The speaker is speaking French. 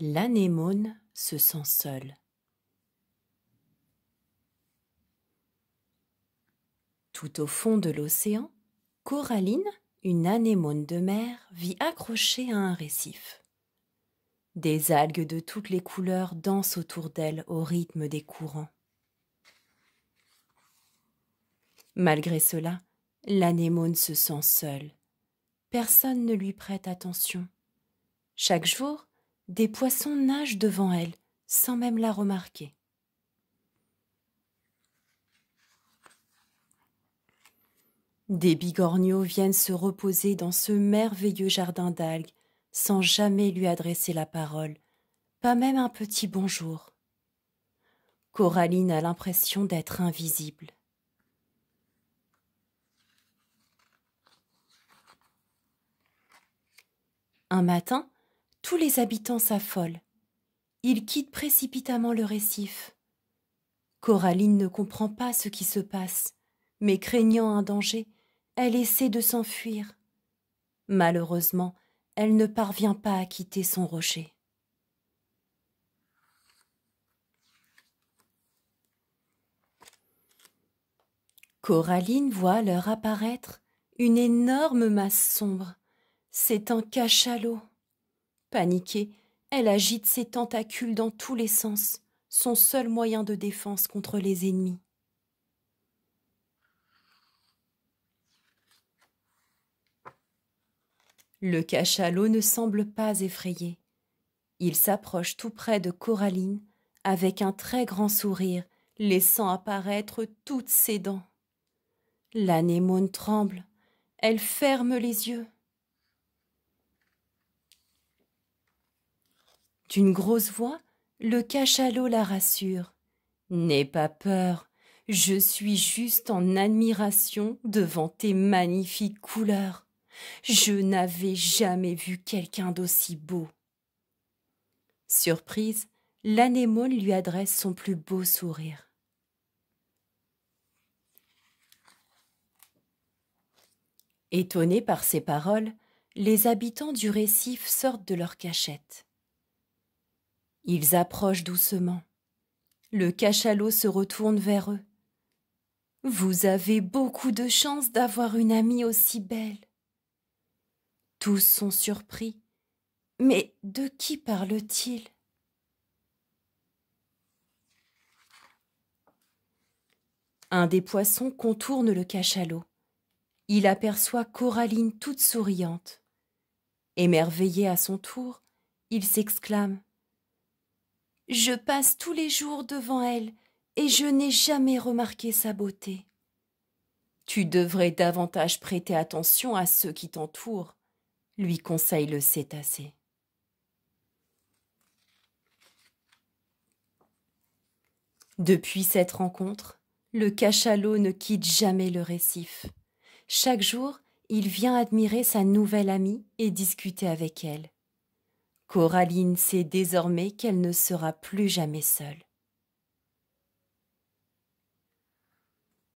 L'anémone se sent seule. Tout au fond de l'océan, Coraline, une anémone de mer, vit accrochée à un récif. Des algues de toutes les couleurs dansent autour d'elle au rythme des courants. Malgré cela, l'anémone se sent seule. Personne ne lui prête attention. Chaque jour, des poissons nagent devant elle, sans même la remarquer. Des bigorneaux viennent se reposer dans ce merveilleux jardin d'algues, sans jamais lui adresser la parole, pas même un petit bonjour. Coraline a l'impression d'être invisible. Un matin, les habitants s'affolent. Ils quittent précipitamment le récif. Coraline ne comprend pas ce qui se passe, mais craignant un danger, elle essaie de s'enfuir. Malheureusement, elle ne parvient pas à quitter son rocher. Coraline voit leur apparaître une énorme masse sombre. C'est un cachalot. Paniquée, elle agite ses tentacules dans tous les sens, son seul moyen de défense contre les ennemis. Le cachalot ne semble pas effrayé. Il s'approche tout près de Coraline avec un très grand sourire, laissant apparaître toutes ses dents. L'anémone tremble, elle ferme les yeux. D'une grosse voix, le cachalot la rassure. N'aie pas peur, je suis juste en admiration devant tes magnifiques couleurs. Je n'avais jamais vu quelqu'un d'aussi beau. Surprise, l'anémone lui adresse son plus beau sourire. Étonnés par ces paroles, les habitants du récif sortent de leur cachette. Ils approchent doucement. Le cachalot se retourne vers eux. Vous avez beaucoup de chance d'avoir une amie aussi belle. Tous sont surpris. Mais de qui parle-t-il Un des poissons contourne le cachalot. Il aperçoit Coraline toute souriante. Émerveillé à son tour, il s'exclame je passe tous les jours devant elle et je n'ai jamais remarqué sa beauté. Tu devrais davantage prêter attention à ceux qui t'entourent, lui conseille le cétacé. Depuis cette rencontre, le cachalot ne quitte jamais le récif. Chaque jour, il vient admirer sa nouvelle amie et discuter avec elle. Coraline sait désormais qu'elle ne sera plus jamais seule.